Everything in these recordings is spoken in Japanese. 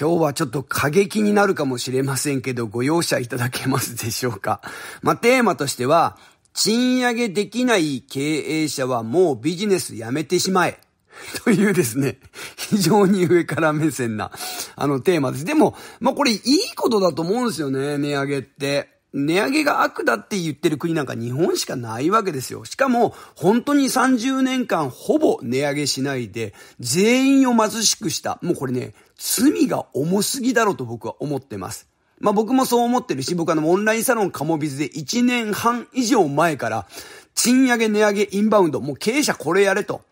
今日はちょっと過激になるかもしれませんけど、ご容赦いただけますでしょうか。まあ、テーマとしては、賃上げできない経営者はもうビジネスやめてしまえ。というですね、非常に上から目線な、あのテーマです。でも、まあ、これいいことだと思うんですよね、値上げって。値上げが悪だって言ってる国なんか日本しかないわけですよ。しかも、本当に30年間ほぼ値上げしないで、全員を貧しくした。もうこれね、罪が重すぎだろうと僕は思ってます。まあ僕もそう思ってるし、僕あのオンラインサロンカモビズで1年半以上前から、賃上げ値上げインバウンド、もう経営者これやれと。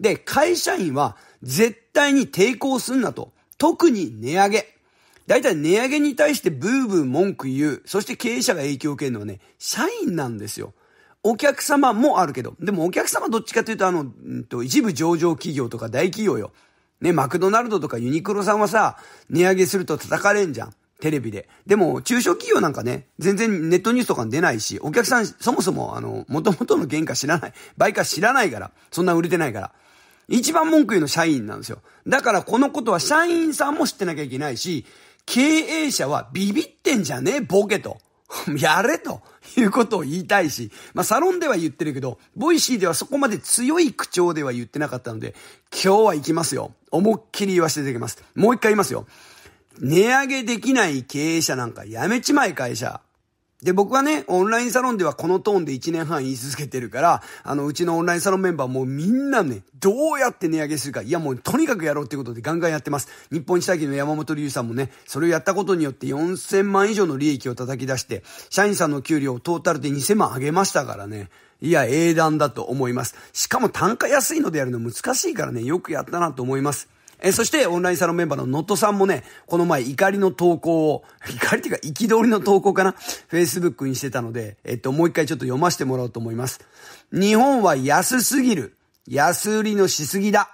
で、会社員は絶対に抵抗すんなと。特に値上げ。大体値上げに対してブーブー文句言う。そして経営者が影響を受けるのはね、社員なんですよ。お客様もあるけど。でもお客様どっちかというと、あの、うんと、一部上場企業とか大企業よ。ね、マクドナルドとかユニクロさんはさ、値上げすると叩かれんじゃん。テレビで。でも、中小企業なんかね、全然ネットニュースとかに出ないし、お客さん、そもそも、あの、元々の原価知らない、売価知らないから、そんな売れてないから。一番文句言うの社員なんですよ。だからこのことは社員さんも知ってなきゃいけないし、経営者はビビってんじゃねえ、ボケと。やれということを言いたいし、まあ、サロンでは言ってるけど、ボイシーではそこまで強い口調では言ってなかったので、今日は行きますよ。思いっきり言わせていただきます。もう一回言いますよ。値上げできない経営者なんかやめちまい会社。で、僕はね、オンラインサロンではこのトーンで1年半言い続けてるから、あの、うちのオンラインサロンメンバーもうみんなね、どうやって値上げするか、いやもうとにかくやろうってことでガンガンやってます。日本一体機の山本龍さんもね、それをやったことによって4000万以上の利益を叩き出して、社員さんの給料をトータルで2000万上げましたからね。いや、英断だと思います。しかも単価安いのでやるの難しいからね、よくやったなと思います。えそしてオンラインサロンメンバーののとさんもね、この前怒りの投稿を、怒りっていうか憤りの投稿かな ?Facebook にしてたので、えっと、もう一回ちょっと読ませてもらおうと思います。日本は安すぎる。安売りのしすぎだ。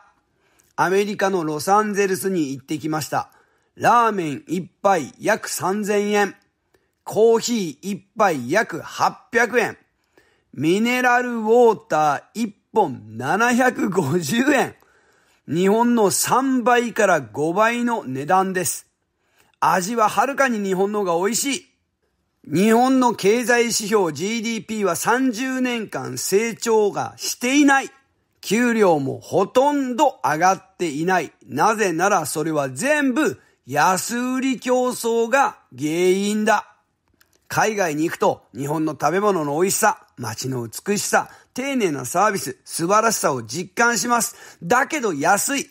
アメリカのロサンゼルスに行ってきました。ラーメン一杯約3000円。コーヒー一杯約800円。ミネラルウォーター一本750円。日本の3倍から5倍の値段です。味ははるかに日本の方が美味しい。日本の経済指標 GDP は30年間成長がしていない。給料もほとんど上がっていない。なぜならそれは全部安売り競争が原因だ。海外に行くと日本の食べ物の美味しさ、街の美しさ、丁寧なサービス、素晴らしさを実感します。だけど安い。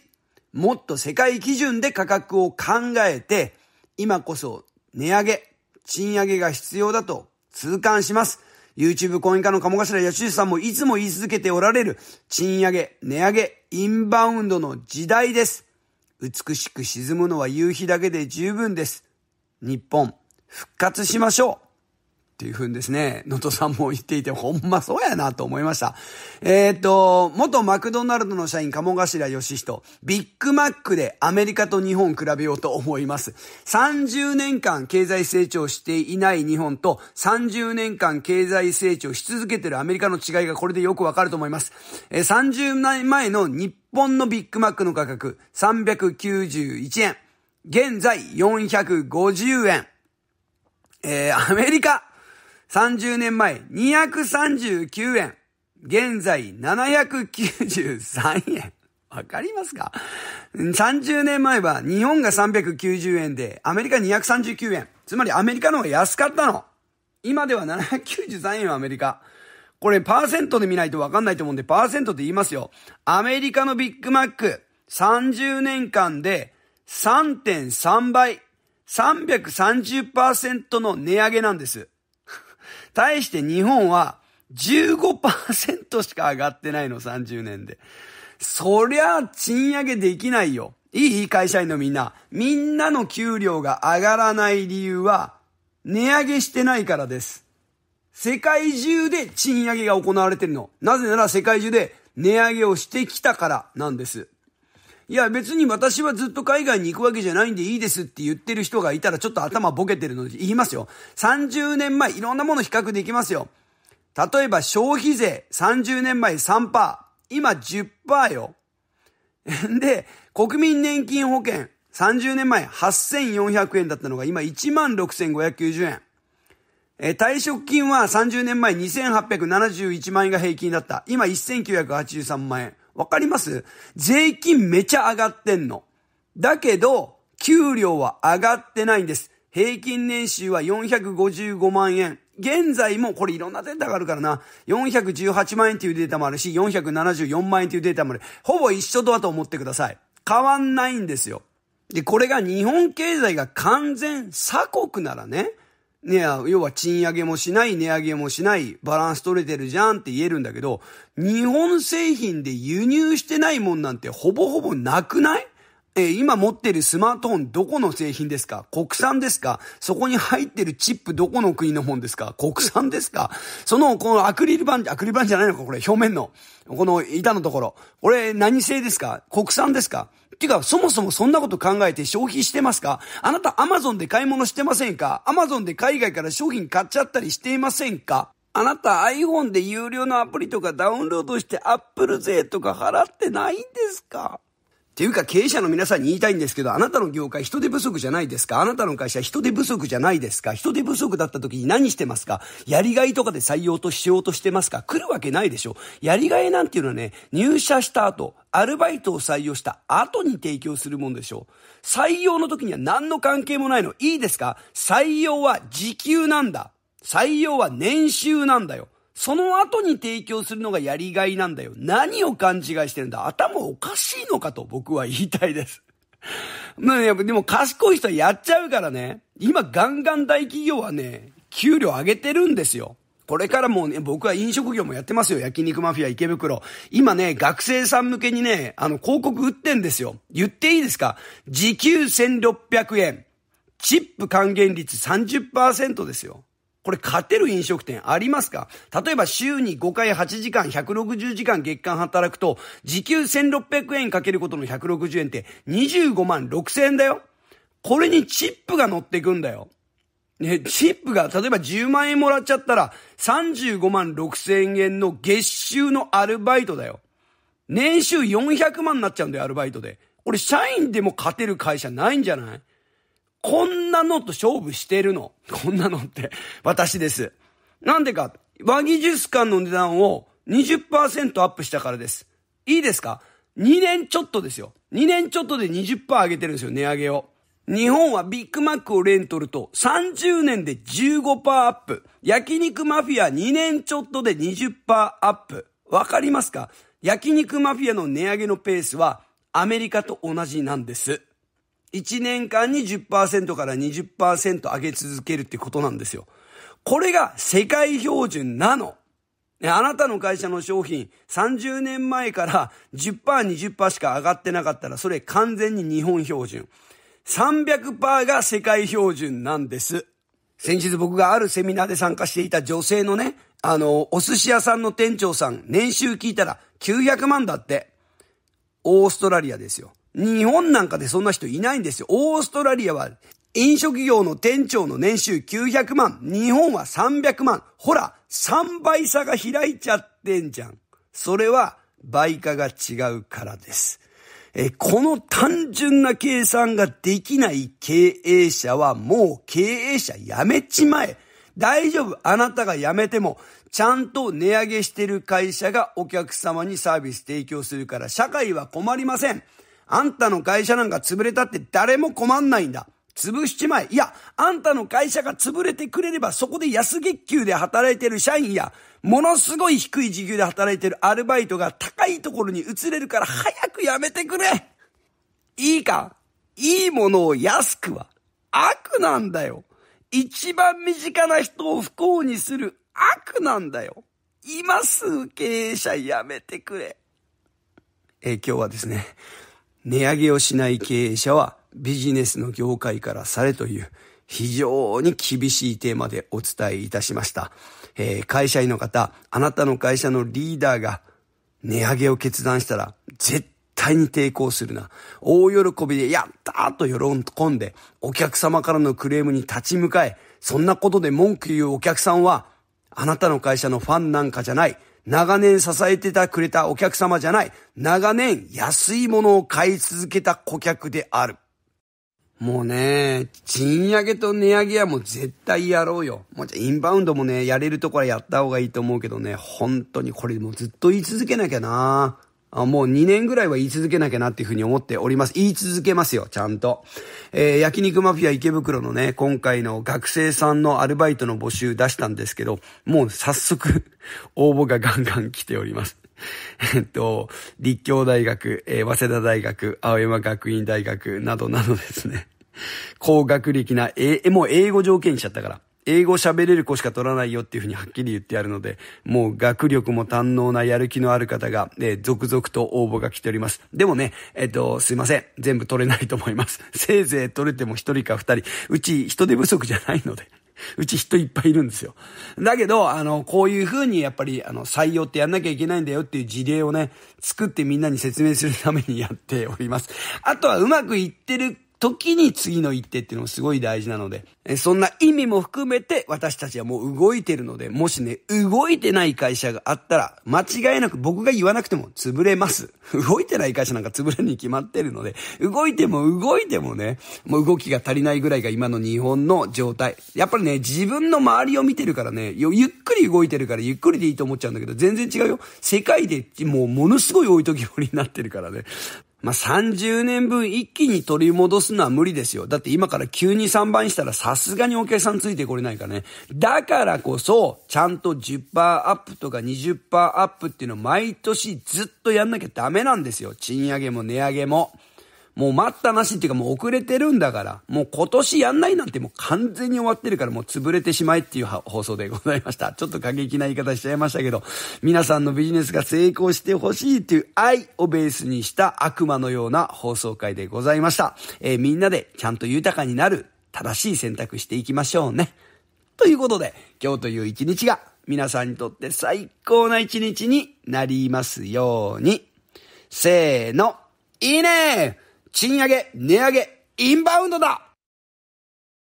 もっと世界基準で価格を考えて、今こそ値上げ、賃上げが必要だと痛感します。YouTube 講演家の鴨頭義之さんもいつも言い続けておられる、賃上げ、値上げ、インバウンドの時代です。美しく沈むのは夕日だけで十分です。日本、復活しましょう。っていうふうにですね、能登さんも言っていて、ほんまそうやなと思いました。えー、っと、元マクドナルドの社員、鴨頭義人、ビッグマックでアメリカと日本比べようと思います。30年間経済成長していない日本と、30年間経済成長し続けてるアメリカの違いがこれでよくわかると思います。えー、30年前の日本のビッグマックの価格、391円。現在450円。えー、アメリカ、30年前、239円。現在、793円。わかりますか ?30 年前は日本が390円で、アメリカ239円。つまりアメリカの方が安かったの。今では793円はアメリカ。これパーセントで見ないとわかんないと思うんで、パーセントで言いますよ。アメリカのビッグマック、30年間で3.3倍、330%の値上げなんです。対して日本は15%しか上がってないの、30年で。そりゃ、賃上げできないよ。いい会社員のみんな。みんなの給料が上がらない理由は、値上げしてないからです。世界中で賃上げが行われてるの。なぜなら世界中で値上げをしてきたからなんです。いや別に私はずっと海外に行くわけじゃないんでいいですって言ってる人がいたらちょっと頭ボケてるので言いますよ。30年前いろんなもの比較できますよ。例えば消費税30年前3%、今10%よ。で、国民年金保険30年前8400円だったのが今16,590円。え退職金は30年前2871万円が平均だった。今1983万円。わかります税金めちゃ上がってんの。だけど、給料は上がってないんです。平均年収は455万円。現在も、これいろんなデータがあるからな、418万円っていうデータもあるし、474万円っていうデータもある。ほぼ一緒だと思ってください。変わんないんですよ。で、これが日本経済が完全鎖国ならね、ね、要は賃上げもしない、値上げもしない、バランス取れてるじゃんって言えるんだけど、日本製品で輸入してないもんなんてほぼほぼなくないえー、今持ってるスマートフォンどこの製品ですか国産ですかそこに入ってるチップどこの国の本ですか国産ですかその、このアクリル板、アクリル板じゃないのかこれ、表面の。この板のところ。これ何製ですか国産ですかっていうか、そもそもそんなこと考えて消費してますかあなたアマゾンで買い物してませんかアマゾンで海外から商品買っちゃったりしていませんかあなた iPhone で有料のアプリとかダウンロードして Apple 税とか払ってないんですかっていうか経営者の皆さんに言いたいんですけど、あなたの業界人手不足じゃないですかあなたの会社人手不足じゃないですか人手不足だった時に何してますかやりがいとかで採用としようとしてますか来るわけないでしょやりがいなんていうのはね、入社した後、アルバイトを採用した後に提供するもんでしょう。採用の時には何の関係もないの。いいですか採用は時給なんだ。採用は年収なんだよ。その後に提供するのがやりがいなんだよ。何を勘違いしてるんだ頭おかしいのかと僕は言いたいです。まあ、やっぱでも賢い人はやっちゃうからね。今ガンガン大企業はね、給料上げてるんですよ。これからもね、僕は飲食業もやってますよ。焼肉マフィア池袋。今ね、学生さん向けにね、あの、広告売ってんですよ。言っていいですか時給1600円。チップ還元率30%ですよ。これ勝てる飲食店ありますか例えば週に5回8時間160時間月間働くと時給1600円かけることの160円って25万6000円だよ。これにチップが乗ってくんだよ。ね、チップが、例えば10万円もらっちゃったら、35万6千円の月収のアルバイトだよ。年収400万になっちゃうんだよ、アルバイトで。俺、社員でも勝てる会社ないんじゃないこんなのと勝負してるの。こんなのって、私です。なんでか、和技術館の値段を20%アップしたからです。いいですか ?2 年ちょっとですよ。2年ちょっとで20%上げてるんですよ、値上げを。日本はビッグマックを例にとると30年で15%アップ。焼肉マフィア2年ちょっとで20%アップ。わかりますか焼肉マフィアの値上げのペースはアメリカと同じなんです。1年間に10%から20%上げ続けるってことなんですよ。これが世界標準なの。あなたの会社の商品30年前から10%、20%しか上がってなかったらそれ完全に日本標準。300%が世界標準なんです。先日僕があるセミナーで参加していた女性のね、あの、お寿司屋さんの店長さん、年収聞いたら900万だって。オーストラリアですよ。日本なんかでそんな人いないんですよ。オーストラリアは飲食業の店長の年収900万、日本は300万。ほら、3倍差が開いちゃってんじゃん。それは倍価が違うからです。えこの単純な計算ができない経営者はもう経営者やめちまえ。大丈夫。あなたが辞めても、ちゃんと値上げしてる会社がお客様にサービス提供するから、社会は困りません。あんたの会社なんか潰れたって誰も困んないんだ。潰しちまえ。いや、あんたの会社が潰れてくれれば、そこで安月給で働いてる社員や、ものすごい低い時給で働いてるアルバイトが高いところに移れるから早くやめてくれいいかいいものを安くは悪なんだよ。一番身近な人を不幸にする悪なんだよ。今すぐ経営者やめてくれ。えー、今日はですね、値上げをしない経営者はビジネスの業界からされという非常に厳しいテーマでお伝えいたしました。えー、会社員の方、あなたの会社のリーダーが値上げを決断したら絶対に抵抗するな。大喜びでやったーと喜んで、お客様からのクレームに立ち向かえ、そんなことで文句言うお客さんは、あなたの会社のファンなんかじゃない。長年支えてたくれたお客様じゃない。長年安いものを買い続けた顧客である。もうね、賃上げと値上げはもう絶対やろうよ。もうじゃインバウンドもね、やれるところはやった方がいいと思うけどね、本当にこれもうずっと言い続けなきゃな。あもう2年ぐらいは言い続けなきゃなっていうふうに思っております。言い続けますよ、ちゃんと。えー、焼肉マフィア池袋のね、今回の学生さんのアルバイトの募集出したんですけど、もう早速 応募がガンガン来ております。えっと、立教大学、えー、早稲田大学、青山学院大学などなどですね。高学歴な、えもう英語条件にしちゃったから。英語喋れる子しか取らないよっていうふうにはっきり言ってやるので、もう学力も堪能なやる気のある方が、えー、続々と応募が来ております。でもね、えっ、ー、と、すいません。全部取れないと思います。せいぜい取れても一人か二人。うち人手不足じゃないので。うち人いっぱいいるんですよ。だけど、あの、こういう風にやっぱり、あの、採用ってやんなきゃいけないんだよっていう事例をね、作ってみんなに説明するためにやっております。あとはうまくいってる時に次の一手っていうのもすごい大事なので、そんな意味も含めて私たちはもう動いてるので、もしね、動いてない会社があったら、間違いなく僕が言わなくても潰れます。動いてない会社なんか潰れに決まってるので、動いても動いてもね、もう動きが足りないぐらいが今の日本の状態。やっぱりね、自分の周りを見てるからね、ゆっくり動いてるからゆっくりでいいと思っちゃうんだけど、全然違うよ。世界でもうものすごい多い時折りになってるからね。まあ、30年分一気に取り戻すのは無理ですよ。だって今から急に3倍にしたらさすがにお客さんついてこれないからね。だからこそ、ちゃんと10%アップとか20%アップっていうのを毎年ずっとやんなきゃダメなんですよ。賃上げも値上げも。もう待ったなしっていうかもう遅れてるんだから、もう今年やんないなんてもう完全に終わってるからもう潰れてしまえっていう放送でございました。ちょっと過激な言い方しちゃいましたけど、皆さんのビジネスが成功してほしいっていう愛をベースにした悪魔のような放送回でございました。えー、みんなでちゃんと豊かになる正しい選択していきましょうね。ということで、今日という一日が皆さんにとって最高な一日になりますように。せーの、いいね賃上げ、値上げ、インバウンドだ